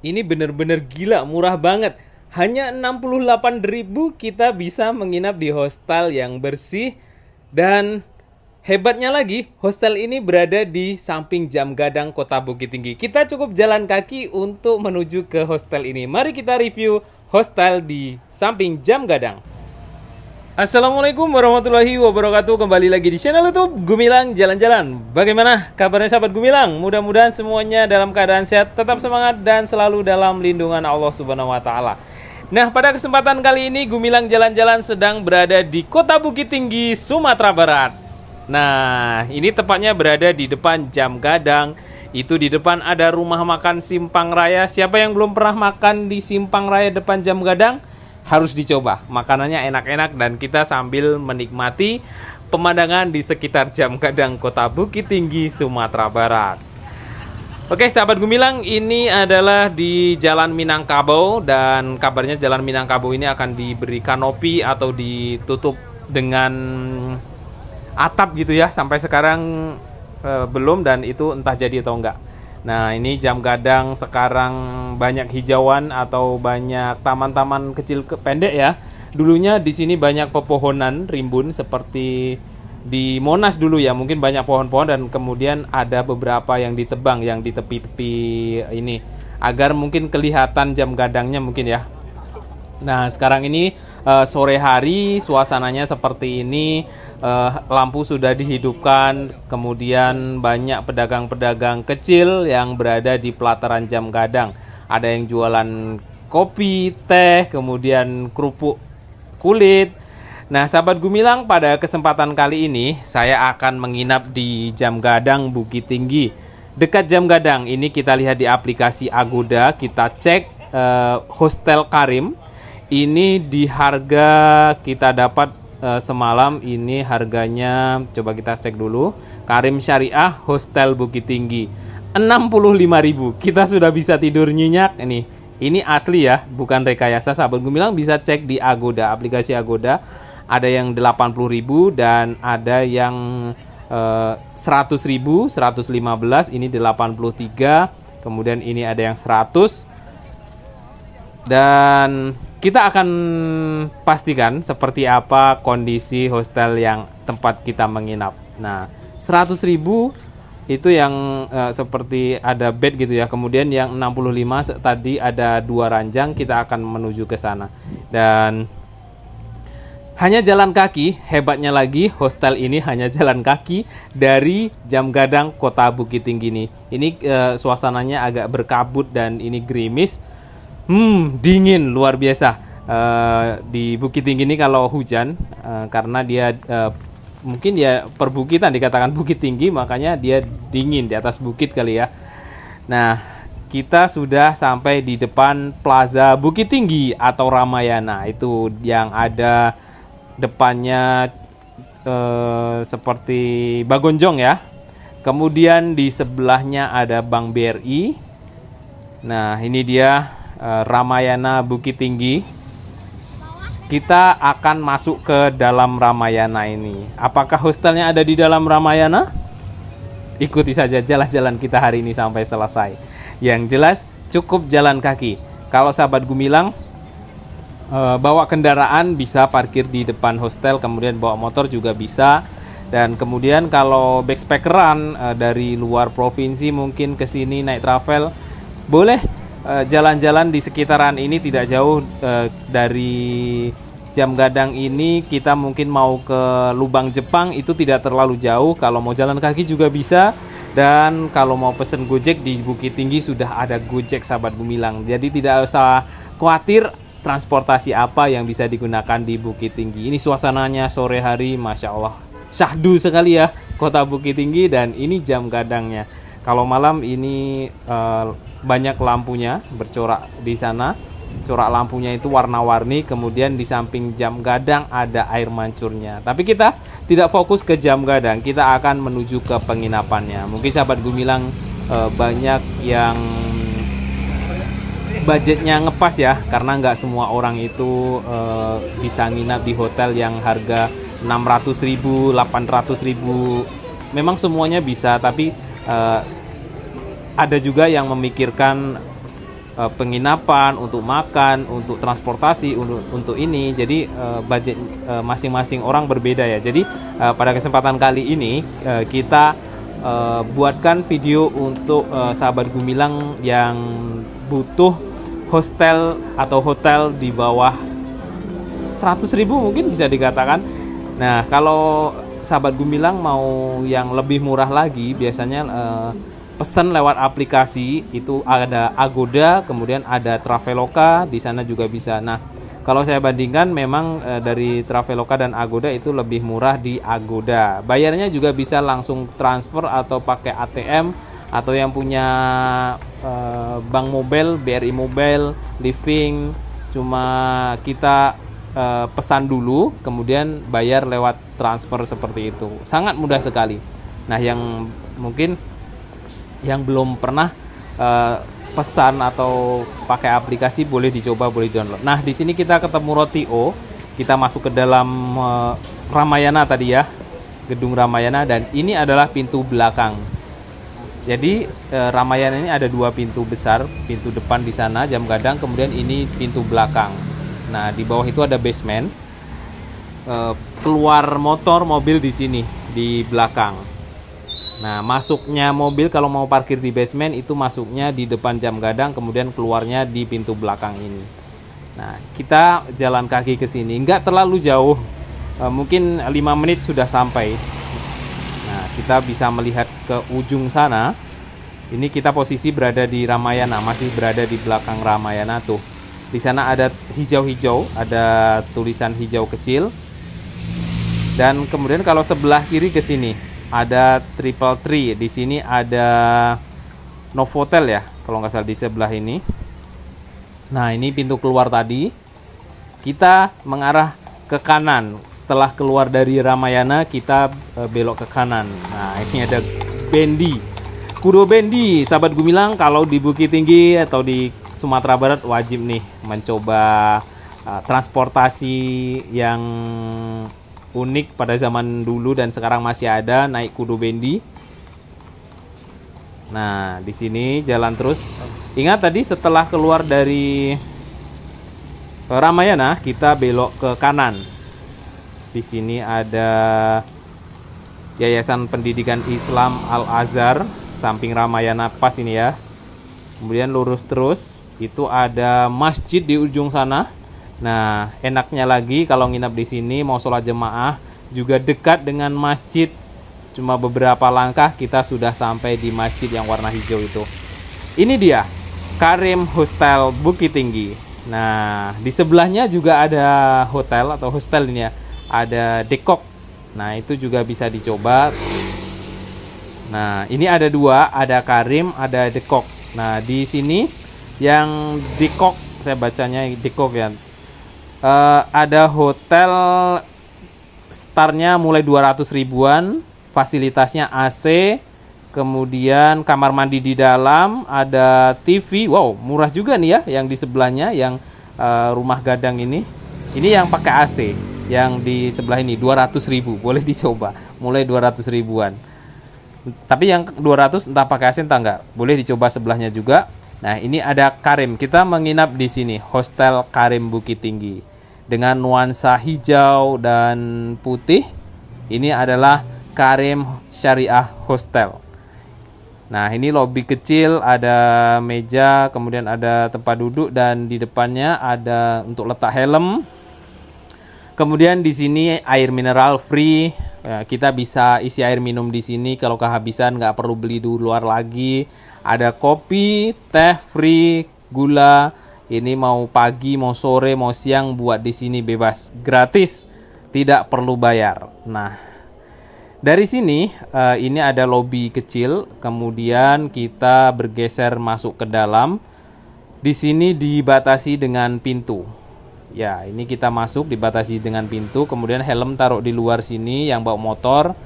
Ini bener-bener gila, murah banget. Hanya 68.000 kita bisa menginap di hostel yang bersih dan hebatnya lagi, hostel ini berada di samping Jam Gadang Kota Bukit Tinggi. Kita cukup jalan kaki untuk menuju ke hostel ini. Mari kita review hostel di samping Jam Gadang. Assalamualaikum warahmatullahi wabarakatuh Kembali lagi di channel youtube Gumilang Jalan-Jalan Bagaimana kabarnya sahabat Gumilang? Mudah-mudahan semuanya dalam keadaan sehat Tetap semangat dan selalu dalam lindungan Allah Subhanahu Wa Taala. Nah pada kesempatan kali ini Gumilang Jalan-Jalan sedang berada di kota Bukit Tinggi, Sumatera Barat Nah ini tepatnya berada di depan jam gadang itu di depan ada rumah makan Simpang Raya. Siapa yang belum pernah makan di Simpang Raya depan Jam Gadang? harus dicoba. Makanannya enak-enak dan kita sambil menikmati pemandangan di sekitar jam kadang kota Bukit Tinggi, Sumatera Barat. Oke, sahabat Gumilang, ini adalah di Jalan Minangkabau dan kabarnya Jalan Minangkabau ini akan diberi kanopi atau ditutup dengan atap gitu ya. Sampai sekarang eh, belum dan itu entah jadi atau enggak. Nah, ini jam gadang sekarang banyak hijauan atau banyak taman-taman kecil ke pendek ya. Dulunya di sini banyak pepohonan rimbun seperti di Monas dulu ya, mungkin banyak pohon-pohon dan kemudian ada beberapa yang ditebang yang di tepi-tepi ini agar mungkin kelihatan jam gadangnya mungkin ya. Nah, sekarang ini uh, sore hari suasananya seperti ini uh, lampu sudah dihidupkan kemudian banyak pedagang-pedagang kecil yang berada di pelataran jam gadang ada yang jualan kopi, teh, kemudian kerupuk kulit. Nah, sahabat Gumilang, pada kesempatan kali ini saya akan menginap di Jam Gadang Bukit Tinggi. Dekat Jam Gadang ini kita lihat di aplikasi Agoda, kita cek uh, hostel Karim. Ini di harga kita dapat uh, semalam ini harganya coba kita cek dulu. Karim Syariah Hostel Bukit Tinggi 65.000. Kita sudah bisa tidur nyenyak ini. Ini asli ya, bukan rekayasa. Sahabat bilang bisa cek di Agoda, aplikasi Agoda. Ada yang 80.000 dan ada yang 100.000, eh, 115, ini 83, kemudian ini ada yang 100. Dan kita akan pastikan seperti apa kondisi hostel yang tempat kita menginap. Nah, 100 ribu itu yang uh, seperti ada bed gitu ya. Kemudian yang 65 tadi ada dua ranjang, kita akan menuju ke sana. Dan hanya jalan kaki, hebatnya lagi hostel ini hanya jalan kaki dari Jam Gadang, Kota Bukit Tinggi ini. Ini uh, suasananya agak berkabut dan ini gerimis Hmm, dingin luar biasa. Uh, di Bukit Tinggi ini kalau hujan uh, karena dia uh, mungkin ya perbukitan dikatakan Bukit Tinggi makanya dia dingin di atas bukit kali ya. Nah, kita sudah sampai di depan Plaza Bukit Tinggi atau Ramayana itu yang ada depannya uh, seperti Bagonjong ya. Kemudian di sebelahnya ada Bank BRI. Nah, ini dia Eh, Ramayana Bukit Tinggi. Kita akan masuk ke dalam Ramayana ini. Apakah hostelnya ada di dalam Ramayana? Ikuti saja jalan-jalan kita hari ini sampai selesai. Yang jelas cukup jalan kaki. Kalau sahabat Gumilang eh, bawa kendaraan bisa parkir di depan hostel, kemudian bawa motor juga bisa. Dan kemudian kalau backpackeran eh, dari luar provinsi mungkin ke sini naik travel boleh Eh, jalan-jalan di sekitaran ini tidak jauh eh, dari jam gadang ini kita mungkin mau ke lubang Jepang itu tidak terlalu jauh kalau mau jalan kaki juga bisa dan kalau mau pesen Gojek di Bukit Tinggi sudah ada Gojek sahabat Gumilang jadi tidak usah khawatir transportasi apa yang bisa digunakan di Bukit Tinggi ini suasananya sore hari Masya Allah syahdu sekali ya kota Bukit Tinggi dan ini jam gadangnya kalau malam ini uh, banyak lampunya bercorak di sana. Corak lampunya itu warna-warni, kemudian di samping jam gadang ada air mancurnya. Tapi kita tidak fokus ke jam gadang, kita akan menuju ke penginapannya. Mungkin sahabat Gumilang e, banyak yang budgetnya ngepas ya karena nggak semua orang itu eh, bisa nginap di hotel yang harga 600 ribu 800 ribu memang semuanya bisa tapi eh, ada juga yang memikirkan uh, penginapan untuk makan untuk transportasi untuk untuk ini jadi uh, budget masing eh, masing-masing orang berbeda ya jadi uh, pada kesempatan kali ini uh, kita uh, buatkan video untuk uh, sahabat Gumilang yang butuh hostel atau hotel di bawah 100.000 mungkin bisa dikatakan nah kalau sahabat Gumilang mau yang lebih murah lagi biasanya uh, pesan lewat aplikasi itu ada Agoda, kemudian ada Traveloka, di sana juga bisa. Nah, kalau saya bandingkan memang e, dari Traveloka dan Agoda itu lebih murah di Agoda. Bayarnya juga bisa langsung transfer atau pakai ATM atau yang punya e, bank mobile, BRI Mobile, Living cuma kita e, pesan dulu kemudian bayar lewat transfer seperti itu. Sangat mudah sekali. Nah, yang mungkin yang belum pernah uh, pesan atau pakai aplikasi boleh dicoba boleh download. Nah di sini kita ketemu Rotio, kita masuk ke dalam uh, Ramayana tadi ya, gedung Ramayana dan ini adalah pintu belakang. Jadi uh, Ramayana ini ada dua pintu besar, pintu depan di sana jam gadang, kemudian ini pintu belakang. Nah di bawah itu ada basement. Uh, keluar motor mobil di sini di belakang. Nah, masuknya mobil kalau mau parkir di basement itu masuknya di depan jam gadang, kemudian keluarnya di pintu belakang ini. Nah, kita jalan kaki ke sini, nggak terlalu jauh, eh, mungkin 5 menit sudah sampai. Nah, kita bisa melihat ke ujung sana. Ini kita posisi berada di Ramayana, masih berada di belakang Ramayana tuh. Di sana ada hijau-hijau, ada tulisan hijau kecil. Dan kemudian kalau sebelah kiri ke sini, ada triple tree di sini ada Novotel ya kalau nggak salah di sebelah ini nah ini pintu keluar tadi kita mengarah ke kanan setelah keluar dari Ramayana kita eh, belok ke kanan nah ini ada Bendi Kudo Bendi sahabat Gumilang kalau di Bukit Tinggi atau di Sumatera Barat wajib nih mencoba uh, transportasi yang unik pada zaman dulu dan sekarang masih ada naik kudu bendi. Nah, di sini jalan terus. Ingat tadi setelah keluar dari eh, Ramayana, kita belok ke kanan. Di sini ada Yayasan Pendidikan Islam Al Azhar, samping Ramayana pas ini ya. Kemudian lurus terus, itu ada masjid di ujung sana. Nah, enaknya lagi kalau nginap di sini mau sholat jemaah juga dekat dengan masjid. Cuma beberapa langkah kita sudah sampai di masjid yang warna hijau itu. Ini dia, Karim Hostel Bukit Tinggi. Nah, di sebelahnya juga ada hotel atau hostel ini ya. Ada dekok. Nah, itu juga bisa dicoba. Nah, ini ada dua, ada Karim, ada dekok. Nah, di sini yang dekok saya bacanya dekok ya uh, ada hotel startnya mulai 200 ribuan, fasilitasnya AC, kemudian kamar mandi di dalam, ada TV, wow murah juga nih ya yang di sebelahnya yang uh, rumah gadang ini, ini yang pakai AC yang di sebelah ini 200 ribu, boleh dicoba, mulai 200 ribuan. Tapi yang 200 entah pakai AC entah enggak, boleh dicoba sebelahnya juga. Nah ini ada Karim, kita menginap di sini, Hostel Karim Bukit Tinggi dengan nuansa hijau dan putih. Ini adalah Karim Syariah Hostel. Nah, ini lobi kecil, ada meja, kemudian ada tempat duduk dan di depannya ada untuk letak helm. Kemudian di sini air mineral free. Ya, kita bisa isi air minum di sini kalau kehabisan nggak perlu beli di luar lagi. Ada kopi, teh free, gula, ini mau pagi, mau sore, mau siang buat di sini bebas, gratis, tidak perlu bayar. Nah, dari sini eh, ini ada lobby kecil, kemudian kita bergeser masuk ke dalam. Di sini dibatasi dengan pintu. Ya, ini kita masuk dibatasi dengan pintu, kemudian helm taruh di luar sini yang bawa motor.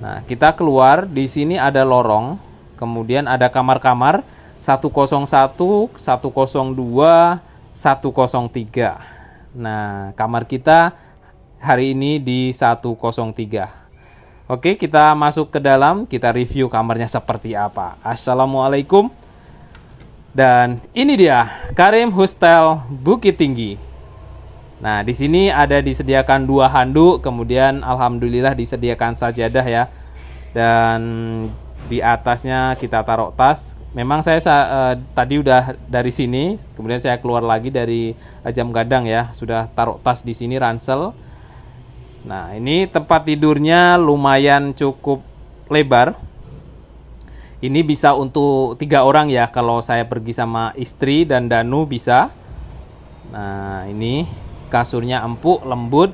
Nah, kita keluar, di sini ada lorong, kemudian ada kamar-kamar 101, 102, 103. Nah, kamar kita hari ini di 103. Oke, kita masuk ke dalam, kita review kamarnya seperti apa. Assalamualaikum. Dan ini dia, Karim Hostel Bukit Tinggi. Nah, di sini ada disediakan dua handuk, kemudian alhamdulillah disediakan sajadah ya. Dan di atasnya kita taruh tas. Memang saya uh, tadi udah dari sini, kemudian saya keluar lagi dari uh, jam gadang ya, sudah taruh tas di sini ransel. Nah, ini tempat tidurnya lumayan cukup lebar. Ini bisa untuk tiga orang ya, kalau saya pergi sama istri dan Danu bisa. Nah, ini kasurnya empuk, lembut.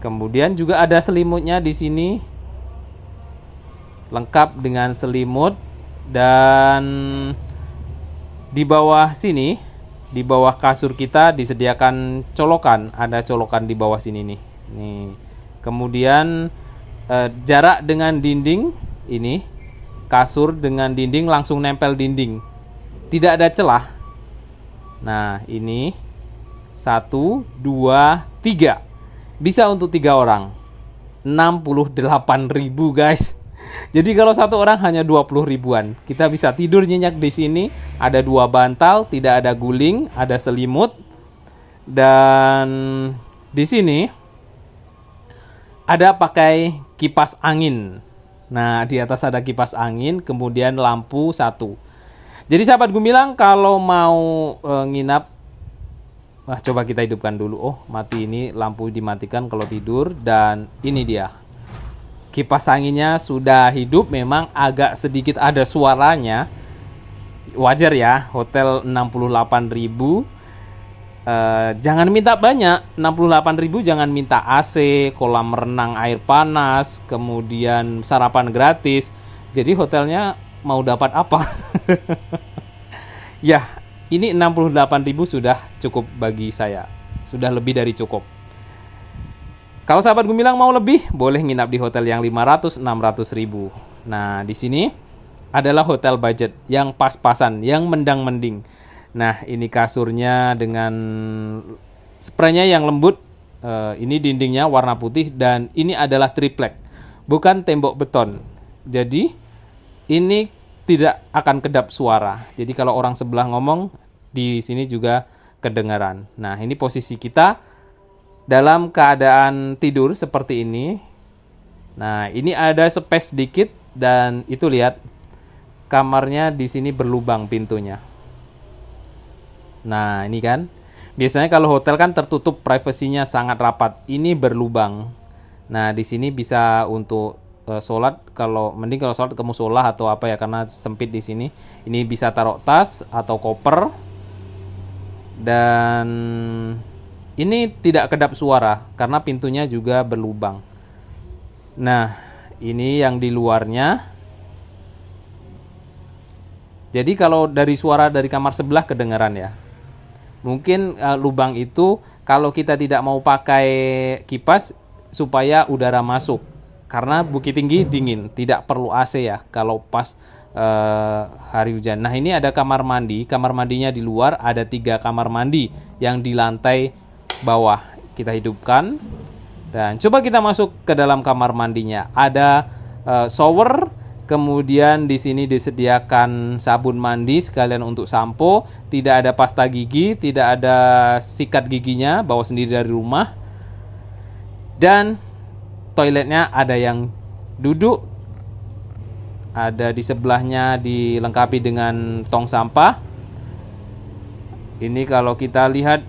Kemudian juga ada selimutnya di sini lengkap dengan selimut dan di bawah sini di bawah kasur kita disediakan colokan ada colokan di bawah sini nih nih kemudian eh, jarak dengan dinding ini kasur dengan dinding langsung nempel dinding tidak ada celah nah ini satu dua tiga bisa untuk tiga orang 68.000 guys jadi kalau satu orang hanya 20 ribuan, kita bisa tidur nyenyak di sini. Ada dua bantal, tidak ada guling, ada selimut. Dan di sini ada pakai kipas angin. Nah, di atas ada kipas angin, kemudian lampu satu. Jadi sahabat gue bilang kalau mau e, nginap Wah, coba kita hidupkan dulu. Oh, mati ini lampu dimatikan kalau tidur dan ini dia kipas anginnya sudah hidup memang agak sedikit ada suaranya wajar ya hotel 68.000 Uh, eh, jangan minta banyak 68.000 jangan minta AC kolam renang air panas kemudian sarapan gratis jadi hotelnya mau dapat apa ya ini 68.000 sudah cukup bagi saya sudah lebih dari cukup kalau sahabat Gumilang mau lebih, boleh nginap di hotel yang 500-600 ribu. Nah, di sini adalah hotel budget yang pas-pasan, yang mendang-mending. Nah, ini kasurnya dengan spraynya yang lembut. Eh, ini dindingnya warna putih dan ini adalah triplek, bukan tembok beton. Jadi ini tidak akan kedap suara. Jadi kalau orang sebelah ngomong di sini juga kedengaran. Nah, ini posisi kita dalam keadaan tidur seperti ini. Nah, ini ada space sedikit dan itu lihat kamarnya di sini berlubang pintunya. Nah, ini kan. Biasanya kalau hotel kan tertutup privasinya sangat rapat. Ini berlubang. Nah, di sini bisa untuk uh, sholat kalau mending kalau sholat ke musola atau apa ya karena sempit di sini. Ini bisa taruh tas atau koper. Dan ini tidak kedap suara karena pintunya juga berlubang. Nah, ini yang di luarnya. Jadi kalau dari suara dari kamar sebelah kedengaran ya. Mungkin uh, lubang itu kalau kita tidak mau pakai kipas supaya udara masuk. Karena Bukit Tinggi dingin, tidak perlu AC ya kalau pas uh, hari hujan. Nah, ini ada kamar mandi, kamar mandinya di luar, ada tiga kamar mandi yang di lantai bawah kita hidupkan dan coba kita masuk ke dalam kamar mandinya. Ada uh, shower, kemudian di sini disediakan sabun mandi sekalian untuk sampo, tidak ada pasta gigi, tidak ada sikat giginya, bawa sendiri dari rumah. Dan toiletnya ada yang duduk, ada di sebelahnya dilengkapi dengan tong sampah. Ini kalau kita lihat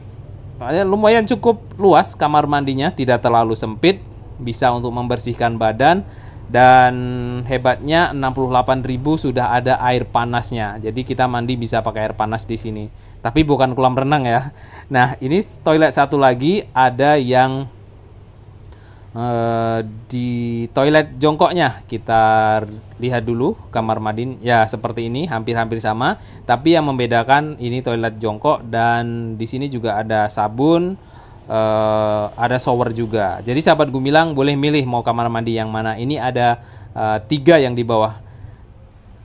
lumayan cukup luas kamar mandinya, tidak terlalu sempit, bisa untuk membersihkan badan dan hebatnya 68.000 sudah ada air panasnya. Jadi kita mandi bisa pakai air panas di sini. Tapi bukan kolam renang ya. Nah, ini toilet satu lagi ada yang Eh, di toilet jongkoknya kita lihat dulu kamar mandi ya seperti ini hampir-hampir sama tapi yang membedakan ini toilet jongkok dan di sini juga ada sabun uh, ada shower juga jadi sahabat gumilang boleh milih mau kamar mandi yang mana ini ada uh, tiga yang di bawah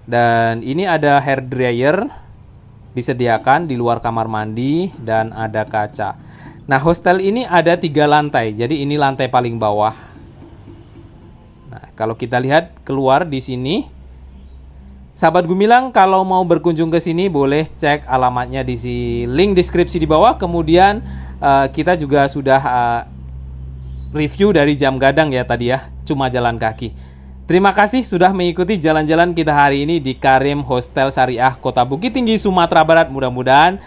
dan ini ada hair dryer disediakan di luar kamar mandi dan ada kaca Nah, hostel ini ada tiga lantai. Jadi ini lantai paling bawah. Nah, kalau kita lihat keluar di sini, sahabat Gumilang kalau mau berkunjung ke sini boleh cek alamatnya di si link deskripsi di bawah. Kemudian uh, kita juga sudah uh, review dari jam gadang ya tadi ya, cuma jalan kaki. Terima kasih sudah mengikuti jalan-jalan kita hari ini di Karim Hostel Syariah Kota Bukit Tinggi Sumatera Barat. Mudah-mudahan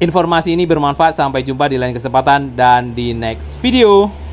Informasi ini bermanfaat. Sampai jumpa di lain kesempatan dan di next video.